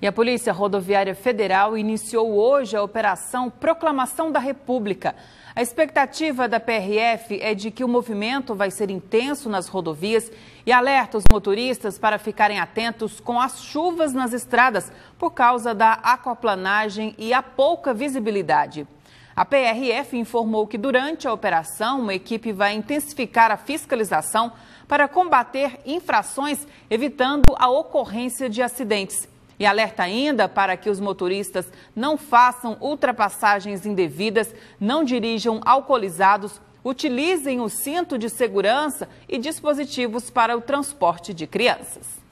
E a Polícia Rodoviária Federal iniciou hoje a operação Proclamação da República. A expectativa da PRF é de que o movimento vai ser intenso nas rodovias e alerta os motoristas para ficarem atentos com as chuvas nas estradas por causa da aquaplanagem e a pouca visibilidade. A PRF informou que durante a operação, uma equipe vai intensificar a fiscalização para combater infrações, evitando a ocorrência de acidentes e alerta ainda para que os motoristas não façam ultrapassagens indevidas, não dirijam alcoolizados, utilizem o cinto de segurança e dispositivos para o transporte de crianças.